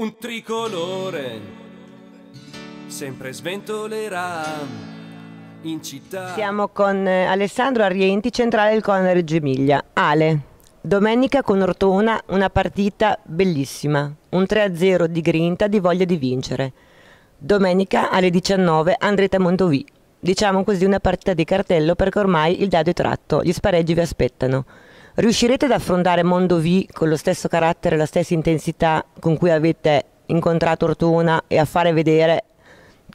Un tricolore sempre sventolerà in città. Siamo con eh, Alessandro Arienti, centrale del Conner Reggio Emilia. Ale, domenica con Ortona una partita bellissima, un 3-0 di grinta, di voglia di vincere. Domenica alle 19 Andretta Mondovì. Diciamo così una partita di cartello perché ormai il dado è tratto, gli spareggi vi aspettano riuscirete ad affrontare Mondo V con lo stesso carattere, la stessa intensità con cui avete incontrato Ortona e a fare vedere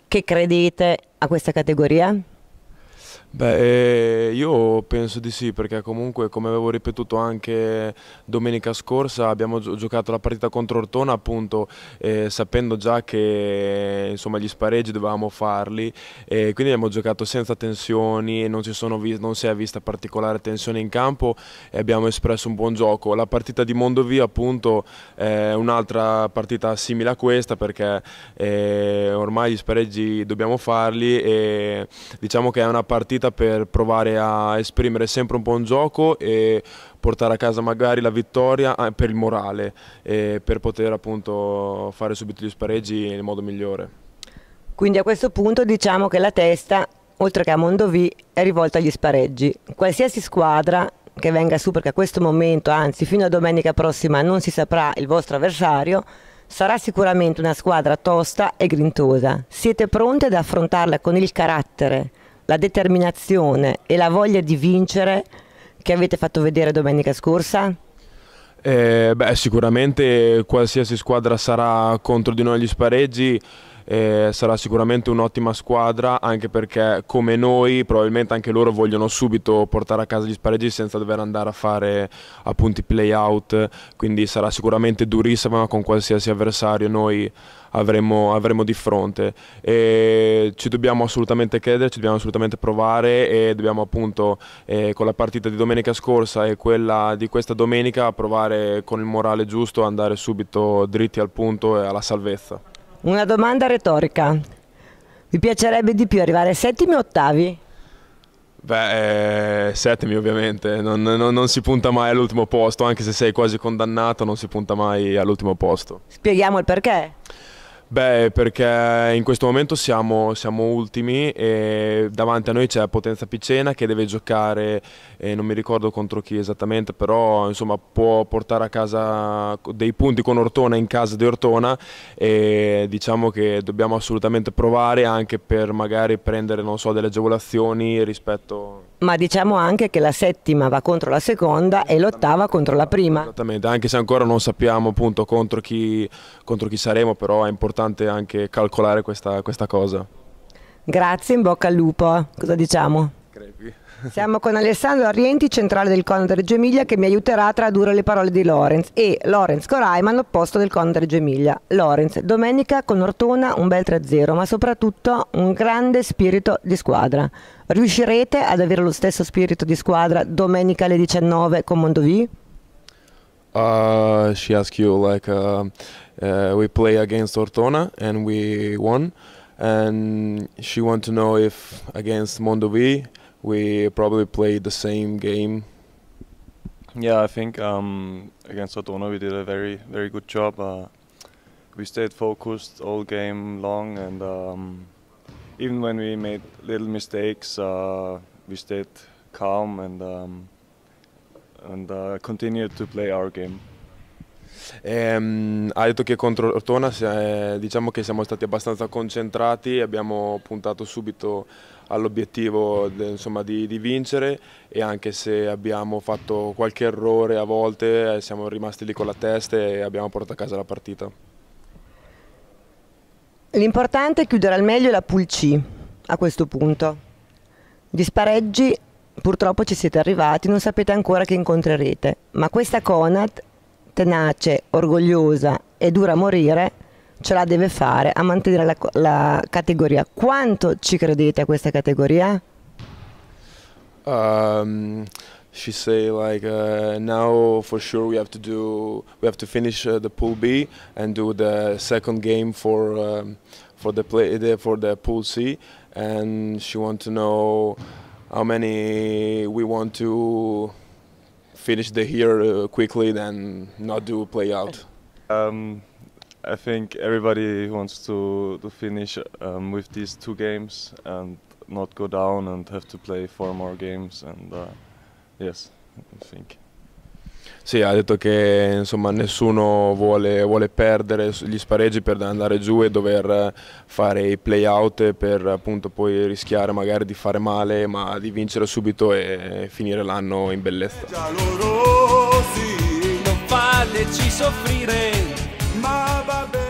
che credete a questa categoria? Beh, eh, io penso di sì, perché comunque, come avevo ripetuto anche domenica scorsa, abbiamo giocato la partita contro Ortona, appunto, eh, sapendo già che insomma, gli spareggi dovevamo farli, e quindi abbiamo giocato senza tensioni, non, non, si è vista particolare tensione in campo e abbiamo espresso un buon gioco. La partita di Mondovia, appunto, è un'altra partita simile a questa, perché eh, ormai gli spareggi dobbiamo farli e diciamo che è una partita partita per provare a esprimere sempre un buon gioco e portare a casa magari la vittoria ah, per il morale e per poter appunto fare subito gli spareggi nel modo migliore. Quindi a questo punto diciamo che la testa, oltre che a Mondovì, è rivolta agli spareggi. Qualsiasi squadra che venga su, perché a questo momento, anzi fino a domenica prossima, non si saprà il vostro avversario, sarà sicuramente una squadra tosta e grintosa. Siete pronte ad affrontarla con il carattere la determinazione e la voglia di vincere che avete fatto vedere domenica scorsa? Eh, beh, sicuramente qualsiasi squadra sarà contro di noi agli spareggi eh, sarà sicuramente un'ottima squadra anche perché come noi probabilmente anche loro vogliono subito portare a casa gli spareggi senza dover andare a fare appunti play out, quindi sarà sicuramente durissima con qualsiasi avversario noi avremo, avremo di fronte. E ci dobbiamo assolutamente credere, ci dobbiamo assolutamente provare e dobbiamo appunto eh, con la partita di domenica scorsa e quella di questa domenica provare con il morale giusto andare subito dritti al punto e alla salvezza. Una domanda retorica. Vi piacerebbe di più arrivare a settimi o ottavi? Beh, eh, settimi ovviamente, non, non, non, si punta mai all'ultimo posto, anche se sei quasi condannato non si punta mai all'ultimo posto. Spieghiamo il perché. Beh, perché in questo momento siamo, siamo, ultimi e davanti a noi c'è Potenza Picena che deve giocare, eh, non mi ricordo contro chi esattamente, però insomma può portare a casa dei punti con Ortona in casa di Ortona e diciamo che dobbiamo assolutamente provare anche per magari prendere so, delle agevolazioni rispetto... Ma diciamo anche che la settima va contro la seconda e l'ottava contro la prima. Esattamente, anche se ancora non sappiamo appunto contro chi, contro chi saremo, però è importante importante anche calcolare questa, questa cosa. Grazie, in bocca al lupo. Cosa diciamo? Crepi. Siamo con Alessandro Arrienti, centrale del Conte Reggio Emilia, che mi aiuterà a tradurre le parole di Lorenz e Lorenz Coraiman, opposto del Conte Reggio Emilia. Lorenz, domenica con Ortona un bel 3-0, ma soprattutto un grande spirito di squadra. Riuscirete ad avere lo stesso spirito di squadra domenica alle 19 con Mondovì? Uh, ah, Uh, she asked you like um, uh, we play against Ortona and we won, and she want to know if against Mondovi we probably played the same game. Yeah, I think um, against Ortona we did a very very good job. Uh, we stayed focused all game long and. Um, even when we made little mistakes, uh, we stayed calm and um, and uh, continued to play our game. Ehm, ha detto che contro Ortona eh, diciamo che siamo stati abbastanza concentrati, abbiamo puntato subito all'obiettivo di, di, vincere e anche se abbiamo fatto qualche errore a volte eh, siamo rimasti lì con la testa e abbiamo portato a casa la partita. L'importante è chiudere al meglio la Pool C a questo punto. Di spareggi purtroppo ci siete arrivati, non sapete ancora chi incontrerete, ma questa Conat tenace, orgogliosa e dura a morire, ce la deve fare a mantenere la, la categoria. Quanto ci credete a questa categoria? Um, she say like uh, now for sure we have to do we have to finish uh, the pool B and do the second game for um, for the play for the pool C and she want to know how many we want to finish the year uh, quickly than not do play out? Um, I think everybody wants to, to finish um, with these two games and not go down and have to play four more games and uh, yes, I think. Sì, ha detto che insomma, nessuno vuole, vuole, perdere gli spareggi per andare giù e dover fare i play out per appunto poi rischiare magari di fare male ma di vincere subito e finire l'anno in bellezza. non fateci soffrire, ma vabbè.